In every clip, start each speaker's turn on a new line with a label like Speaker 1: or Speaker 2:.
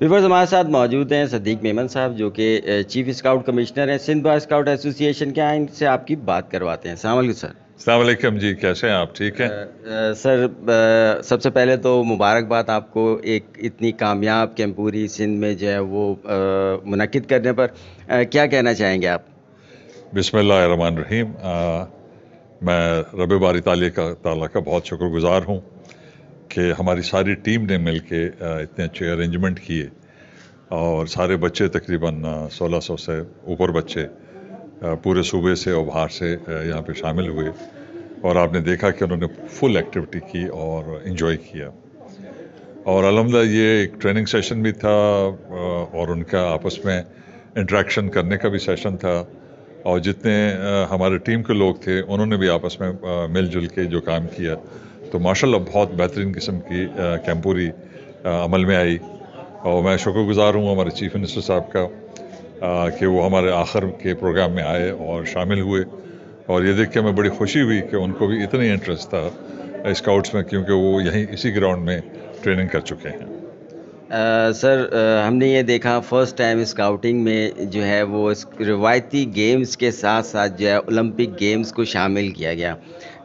Speaker 1: weavers हमारे साथ मौजूद हैं सदीक मेमन साहब जो कि चीफ स्काउट कमिश्नर हैं सिंध बॉय स्काउट एसोसिएशन के हैं इनसे आपकी बात करवाते हैं सलाम सर
Speaker 2: सलामकुम जी कैसे हैं आप ठीक हैं
Speaker 1: सर सबसे पहले तो मुबारकबाद आपको एक इतनी कामयाब कैम्पूरी सिंध में जो है वो मनद करने पर आ, क्या कहना चाहेंगे आप
Speaker 2: बिसमान रहीम मैं रबारी बारी ताली का ताला का बहुत शुक्रगुजार हूँ कि हमारी सारी टीम ने मिल के इतने अच्छे अरेंजमेंट किए और सारे बच्चे तकरीबन 1600 से ऊपर बच्चे पूरे सूबे से और बाहर से यहाँ पे शामिल हुए और आपने देखा कि उन्होंने फुल एक्टिविटी की और इन्जॉय किया और अलहमदा ये एक ट्रेनिंग सेशन भी था और उनका आपस में इंट्रैक्शन करने का भी सेशन था और जितने हमारे टीम के लोग थे उन्होंने भी आपस में मिलजुल के जो काम किया तो माशाल्लाह बहुत बेहतरीन किस्म की कैम्पूरी अमल में आई और मैं शुक्रगुजार हूँ हमारे चीफ मिनिस्टर साहब का आ, कि वो हमारे आखिर के प्रोग्राम में आए और शामिल हुए और ये देख के हमें बड़ी खुशी हुई कि उनको भी इतना इंटरेस्ट था स्काउट्स में क्योंकि वो यहीं इसी ग्राउंड में ट्रेनिंग कर चुके हैं सर
Speaker 1: हमने ये देखा फर्स्ट टाइम स्काउटिंग में जो है वो रिवायती गेम्स के साथ साथ जो है ओलंपिक गेम्स को शामिल किया गया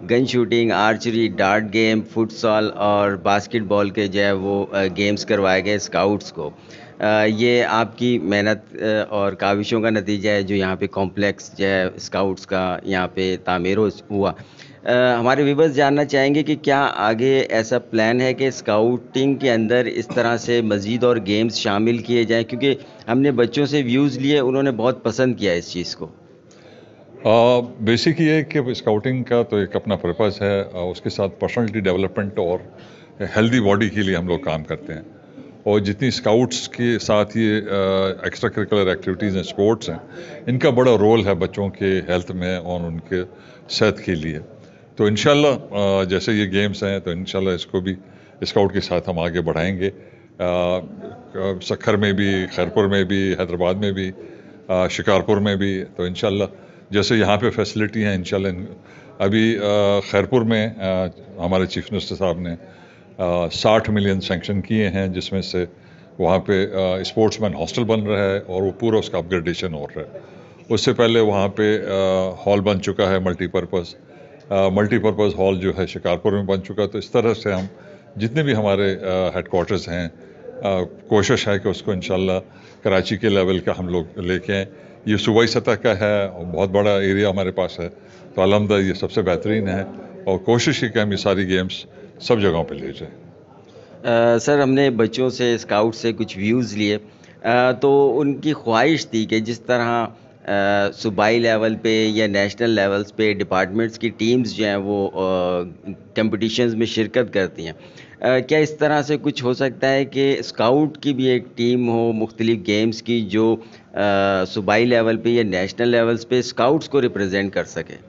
Speaker 1: gun shooting archery dart game futsal और बास्केटबॉल के जो है वो गेम्स करवाए गए स्काउट्स को uh, ये आपकी मेहनत और काविशों का नतीजा है जो यहाँ पे कॉम्प्लेक्स जो है स्काउट्स का यहाँ पे तामीर हुआ हमारे व्यूवर्स जानना चाहेंगे कि क्या आगे ऐसा प्लान है कि स्काउटिंग के अंदर इस तरह से मज़ीद और गेम्स शामिल किए जाएँ क्योंकि हमने बच्चों से व्यूज़ लिए उन्होंने बहुत पसंद किया इस चीज़ को
Speaker 2: बेसिक ये कि स्काउटिंग का तो एक अपना पर्पज़ है उसके साथ पर्सनलिटी डेवलपमेंट और हेल्दी बॉडी के लिए हम लोग काम करते हैं और जितनी स्काउट्स के साथ ये एक्स्ट्रा करिकुलर एक्टिविटीज़ हैं स्पोर्ट्स हैं इनका बड़ा रोल है बच्चों के हेल्थ में और उनके सेहत के लिए तो इन जैसे ये गेम्स हैं तो इन इसको भी स्काउट के साथ हम आगे बढ़ाएंगे सखर में भी खैरपुर में भी हैदराबाद में भी शिकारपुर में भी तो इन जैसे यहाँ पे फैसिलिटी हैं इन अभी खैरपुर में आ, हमारे चीफ मिनिस्टर साहब ने साठ मिलियन सेंक्शन किए हैं जिसमें से वहाँ पे स्पोर्ट्समैन हॉस्टल बन रहा है और वो पूरा उसका अपग्रेडेशन हो रहा है उससे पहले वहाँ पे हॉल बन चुका है मल्टीपर्पज़ मल्टीपर्पज़ हॉल जो है शिकारपुर में बन चुका तो इस तरह से हम जितने भी हमारे हेडकोर्टर्स हैं कोशिश है कि उसको इन कराची के लेवल का हम लोग लेके करें ये सूबाई सतह का है और बहुत बड़ा एरिया हमारे पास है तो अलहमदा ये सबसे बेहतरीन है और कोशिश ही कि हम ये सारी गेम्स सब जगहों पे ले जाएँ सर हमने बच्चों से स्काउट से कुछ
Speaker 1: व्यूज़ लिए तो उनकी ख्वाहिश थी कि जिस तरह सूबाई लेवल पे या नेशनल लेवल्स पे डिपार्टमेंट्स की टीम्स जो हैं वो कंपटीशंस में शिरकत करती हैं क्या इस तरह से कुछ हो सकता है कि स्काउट की भी एक टीम हो मुख्तलिफ गेम्स की जो सूबाई लेवल पे या नेशनल लेवल्स पे
Speaker 2: स्काउट्स को रिप्रेजेंट कर सके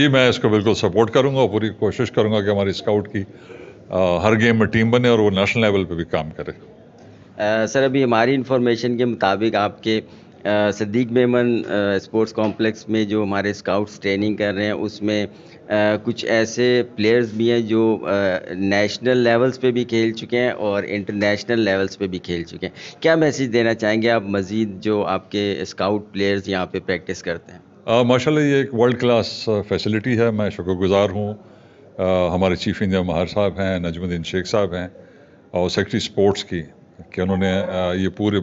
Speaker 2: जी मैं इसको बिल्कुल सपोर्ट करूँगा और पूरी कोशिश करूँगा कि हमारी स्काउट की आ, हर गेम में टीम बने और वो नेशनल लेवल पर भी काम करे
Speaker 1: आ, सर अभी हमारी इन्फॉर्मेशन के मुताबिक आपके सदीक मेमन स्पोर्ट्स कॉम्प्लेक्स में जो हमारे स्काउट्स ट्रेनिंग कर रहे हैं उसमें कुछ ऐसे प्लेयर्स भी हैं जो नेशनल लेवल्स पे भी खेल चुके हैं और इंटरनेशनल लेवल्स पे भी खेल चुके हैं
Speaker 2: क्या मैसेज देना चाहेंगे आप मज़ीद जो आपके स्काउट प्लेयर्स यहाँ पे प्रैक्टिस करते हैं माशाल्लाह ये एक वर्ल्ड क्लास फैसिलिटी है मैं शुक्रगुजार हूँ हमारे चीफ इंजीनियर महार साहब हैं नजमुद्दीन शेख साहब हैं और सेक्रेटरी स्पोर्ट्स की कि उन्होंने ये पूरे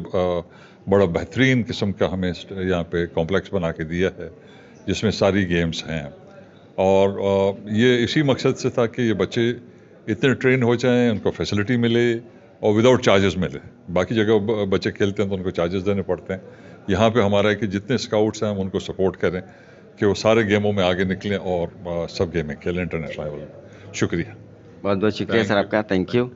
Speaker 2: बड़ा बेहतरीन किस्म का हमें यहाँ पे कॉम्प्लेक्स बना के दिया है जिसमें सारी गेम्स हैं और ये इसी मकसद से था कि ये बच्चे इतने ट्रेन हो जाएं उनको फैसिलिटी मिले और विदाउट चार्जेस मिले बाकी जगह बच्चे खेलते हैं तो उनको चार्जेस देने पड़ते हैं यहाँ पे हमारा है कि जितने स्काउट्स हैं हम उनको सपोर्ट करें कि वो सारे गेमों में आगे निकलें और सब गेमें खेलें इंटरनेशनल लेवल शुक्रिया बहुत बहुत शुक्रिया सर आपका थैंक यू